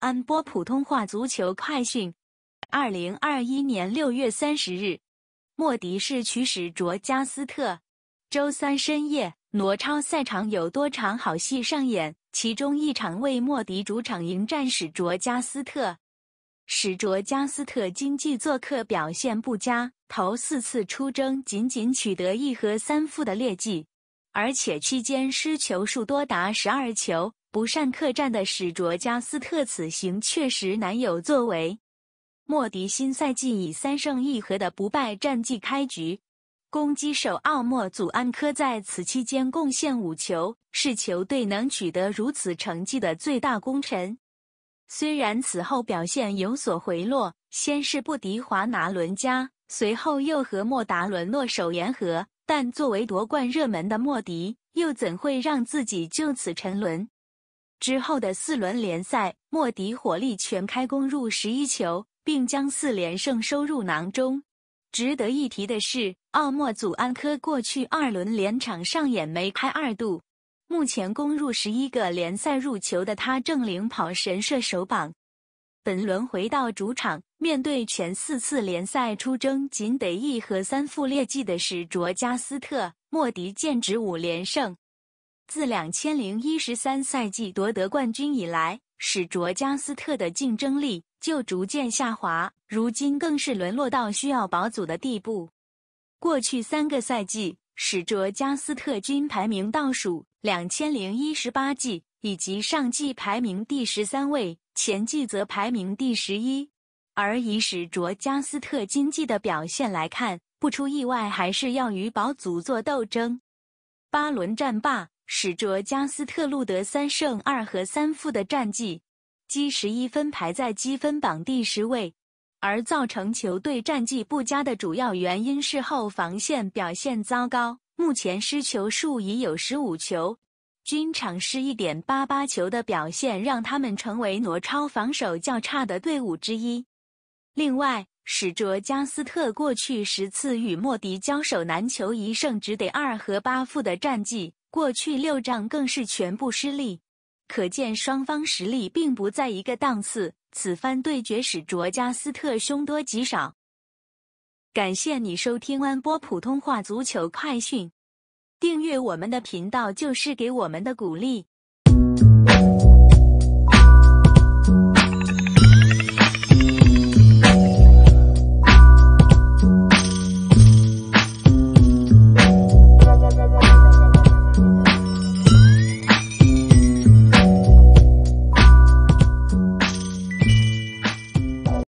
安播普通话足球快讯：二零二一年六月三十日，莫迪是驱史卓加斯特。周三深夜，挪超赛场有多场好戏上演，其中一场为莫迪主场迎战史卓加斯特。史卓加斯特经济做客表现不佳，头四次出征仅仅取得一和三负的劣绩，而且期间失球数多达十二球。不善客战的史卓加斯特此行确实难有作为。莫迪新赛季以三胜一和的不败战绩开局，攻击手奥莫祖安科在此期间贡献五球，是球队能取得如此成绩的最大功臣。虽然此后表现有所回落，先是不敌华拿伦加，随后又和莫达伦诺手言和，但作为夺冠热门的莫迪，又怎会让自己就此沉沦？之后的四轮联赛，莫迪火力全开，攻入十一球，并将四连胜收入囊中。值得一提的是，奥莫祖安科过去二轮连场上演梅开二度，目前攻入十一个联赛入球的他正领跑神射手榜。本轮回到主场，面对全四次联赛出征仅得一和三负劣迹的史卓加斯特，莫迪剑指五连胜。自两千零一十三赛季夺得冠军以来，史卓加斯特的竞争力就逐渐下滑，如今更是沦落到需要保组的地步。过去三个赛季，史卓加斯特均排名倒数。两千零一十八季以及上季排名第十三位，前季则排名第十一。而以史卓加斯特今季的表现来看，不出意外还是要与保组做斗争。八轮战罢。史卓加斯特录得三胜二和三负的战绩，积十一分排在积分榜第十位。而造成球队战绩不佳的主要原因是后防线表现糟糕，目前失球数已有十五球，均场失一点八八球的表现让他们成为挪超防守较差的队伍之一。另外，史卓加斯特过去十次与莫迪交手难求一胜，只得二和八负的战绩。过去六仗更是全部失利，可见双方实力并不在一个档次。此番对决使卓加斯特凶多吉少。感谢你收听安波普通话足球快讯，订阅我们的频道就是给我们的鼓励。